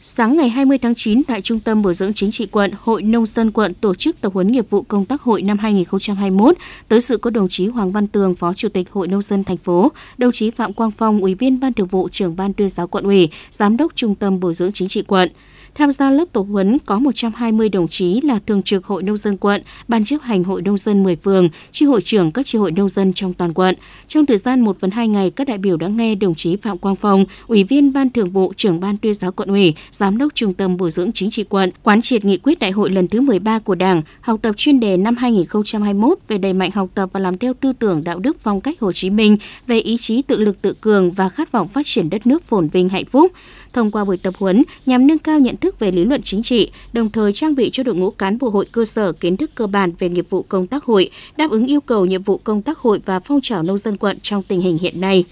Sáng ngày 20 tháng 9 tại Trung tâm Bồi dưỡng Chính trị quận, Hội Nông dân quận tổ chức tập huấn nghiệp vụ công tác hội năm 2021. Tới sự có đồng chí Hoàng Văn Tường, Phó Chủ tịch Hội Nông dân thành phố, đồng chí Phạm Quang Phong, Ủy viên Ban Thường vụ, Trưởng ban tuyên giáo quận ủy, Giám đốc Trung tâm Bồi dưỡng Chính trị quận. Tham gia lớp tập huấn có 120 đồng chí là thường trực Hội nông dân quận, ban chấp hành Hội nông dân 10 phường, chi hội trưởng các chi hội nông dân trong toàn quận. Trong thời gian 1 phần 2 ngày, các đại biểu đã nghe đồng chí Phạm Quang Phong, Ủy viên Ban Thường vụ, Trưởng ban tuyên giáo quận ủy, Giám đốc Trung tâm Bồi dưỡng Chính trị quận, quán triệt nghị quyết đại hội lần thứ 13 của Đảng, học tập chuyên đề năm 2021 về đẩy mạnh học tập và làm theo tư tưởng đạo đức phong cách Hồ Chí Minh về ý chí tự lực tự cường và khát vọng phát triển đất nước phồn vinh hạnh phúc. Thông qua buổi tập huấn nhằm nâng cao nhận thức về lý luận chính trị, đồng thời trang bị cho đội ngũ cán bộ hội cơ sở kiến thức cơ bản về nghiệp vụ công tác hội, đáp ứng yêu cầu nhiệm vụ công tác hội và phong trào nông dân quận trong tình hình hiện nay.